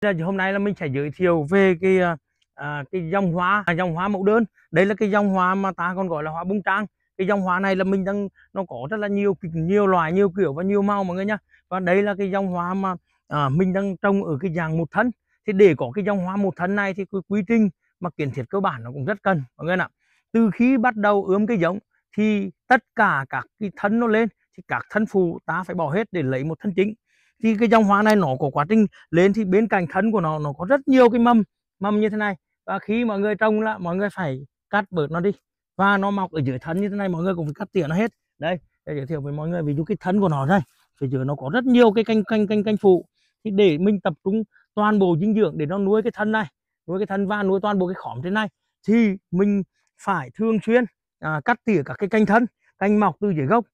giờ hôm nay là mình sẽ giới thiệu về cái ờ, à, cái dòng hoa à, dòng hoa mẫu đơn đây là cái dòng hoa mà ta còn gọi là hoa bông trang cái dòng hoa này là mình đang nó có rất là nhiều nhiều loại nhiều kiểu và nhiều màu mọi người nhá và đây là cái dòng hoa mà à, mình đang trồng ở cái dạng một thân thì để có cái dòng hoa một thân này thì cái quy trình mà kiến thiết cơ bản nó cũng rất cần mọi người ạ từ khi bắt đầu ươm cái giống thì tất cả các cái thân nó lên thì các thân phụ ta phải bỏ hết để lấy một thân chính thì cái dòng hoa này nó có quá trình lên thì bên cạnh thân của nó nó có rất nhiều cái mâm mâm như thế này và khi mọi người trồng là mọi người phải cắt bớt nó đi và nó mọc ở dưới thân như thế này mọi người cũng phải cắt tỉa nó hết đây để giới thiệu với mọi người ví dụ cái thân của nó đây phía dưới nó có rất nhiều cái canh canh canh canh phụ thì để mình tập trung toàn bộ dinh dưỡng để nó nuôi cái thân này nuôi cái thân và nuôi toàn bộ cái khóm trên này thì mình phải thường xuyên à, cắt tỉa các cái canh thân canh mọc từ dưới gốc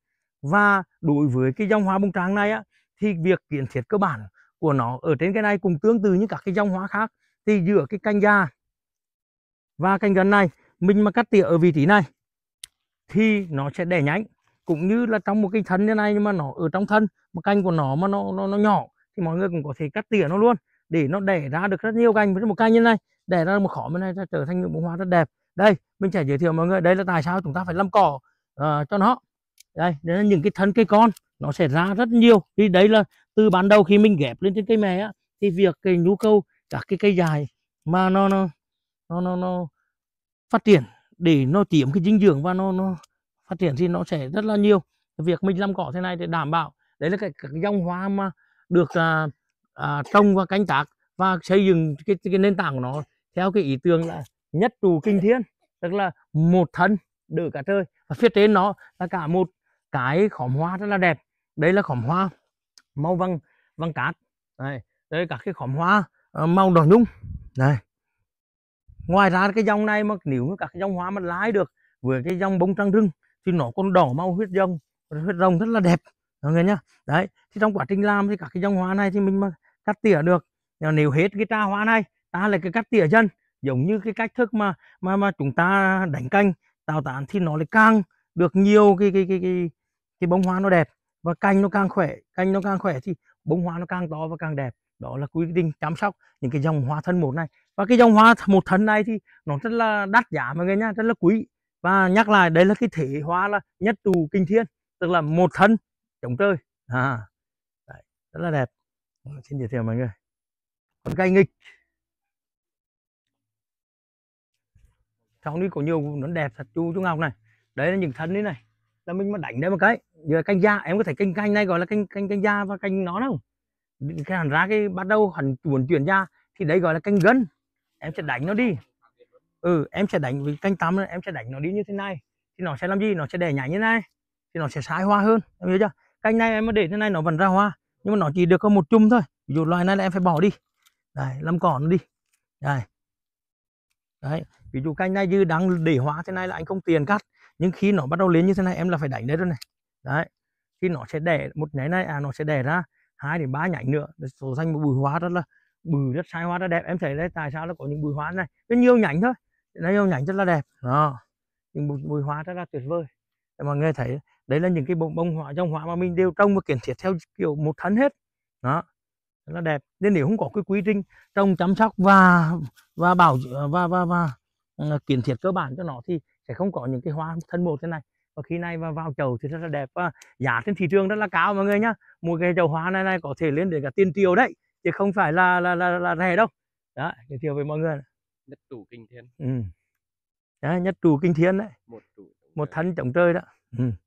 và đối với cái dòng hoa bông tràng này á thì việc kiến thiết cơ bản của nó ở trên cái này cũng tương tự như các cái dòng hóa khác thì giữa cái canh già và canh gần này mình mà cắt tỉa ở vị trí này thì nó sẽ đẻ nhánh cũng như là trong một cái thân như này nhưng mà nó ở trong thân mà cành của nó mà nó nó, nó nhỏ thì mọi người cũng có thể cắt tỉa nó luôn để nó đẻ ra được rất nhiều cành với một cành như này đẻ ra một khóm như này sẽ trở thành những bông hoa rất đẹp đây mình sẽ giới thiệu mọi người đây là tại sao chúng ta phải làm cỏ uh, cho nó đây đấy những cái thân cây con nó sẽ ra rất nhiều vì đấy là từ ban đầu khi mình ghép lên trên cây mè á, thì việc cái nhu cầu các cái cây dài mà nó nó nó nó, nó phát triển để nó chiếm cái dinh dưỡng và nó nó phát triển thì nó sẽ rất là nhiều việc mình làm cỏ thế này để đảm bảo đấy là cái, cái dòng hoa mà được à, à, trồng và canh tác và xây dựng cái, cái nền tảng của nó theo cái ý tưởng là nhất trụ kinh thiên tức là một thân đỡ cả trời và phía trên nó là cả một cái khóm hoa rất là đẹp đây là khóm hoa màu vàng vàng cát đây, đây là các cái khóm hoa ờ, màu đỏ nhung này ngoài ra cái dòng này mà nếu như các cái dòng hoa mà lái được với cái dòng bông trăng rừng thì nó còn đỏ màu huyết rồng huyết rồng rất là đẹp mọi người nhá đấy thì trong quá trình làm thì các cái dòng hoa này thì mình mà cắt tỉa được nếu hết cái tra hoa này ta lại cái cắt tỉa dân giống như cái cách thức mà mà mà chúng ta đánh canh tạo tán thì nó lại càng được nhiều cái cái cái, cái thì bông hoa nó đẹp và cành nó càng khỏe cành nó càng khỏe thì bông hoa nó càng to và càng đẹp đó là quy định chăm sóc những cái dòng hoa thân một này và cái dòng hoa một thân này thì nó rất là đắt giá mọi người nha rất là quý và nhắc lại đây là cái thể hoa là nhất tù kinh thiên tức là một thân chống trời à đấy, rất là đẹp xin giới thiệu mọi người còn cây nghịch trong đi có nhiều nó đẹp thật chu chú ngọc này đấy là những thân đấy này là mình mà đánh đây một cái như là canh da em có thể canh canh này gọi là canh canh canh da và canh nó đâu cái hẳn ra cái bắt đầu hẳn muốn chuyển da thì đấy gọi là canh gân em sẽ đánh nó đi ừ em sẽ đánh với canh tắm em sẽ đánh nó đi như thế này thì nó sẽ làm gì nó sẽ đẻ nhảy như thế này thì nó sẽ sai hoa hơn em hiểu chưa canh này em để thế này nó vẫn ra hoa nhưng mà nó chỉ được có một chùm thôi ví dụ loài này là em phải bỏ đi đây làm cỏ nó đi đây đấy ví dụ canh này dư đang để hoa thế này là anh không tiền cắt nhưng khi nó bắt đầu lên như thế này em là phải đánh đấy rồi này đấy khi nó sẽ đẻ một nhánh này à nó sẽ đẻ ra hai đến ba nhánh nữa tổ xanh một bùi hoa rất là bụi rất sai hoa rất đẹp em thấy đấy tại sao nó có những bùi hoa này rất nhiều nhánh thôi nó nhiều nhánh rất là đẹp đó những bùi hoa rất là tuyệt vời mọi người thấy đấy là những cái bông bông hoa trong hoa mà mình đều trồng và kiển thiết theo kiểu một thân hết đó rất là đẹp nên nếu không có cái quy trình trồng chăm sóc và và bảo và và và, và ờ, kiến thiết cơ bản cho nó thì sẽ không có những cái hoa thân một thế này và khi này mà vào chậu thì rất là đẹp giá trên thị trường rất là cao mọi người nhá mua cái chậu hoa này này có thể lên đến cả tiền triệu đấy chứ không phải là là là, là rẻ đâu đó giới thiệu với mọi người nhất tủ kinh thiên ừ. đấy nhất tủ kinh thiên đấy một, tủ một thân chống trời đó ừ.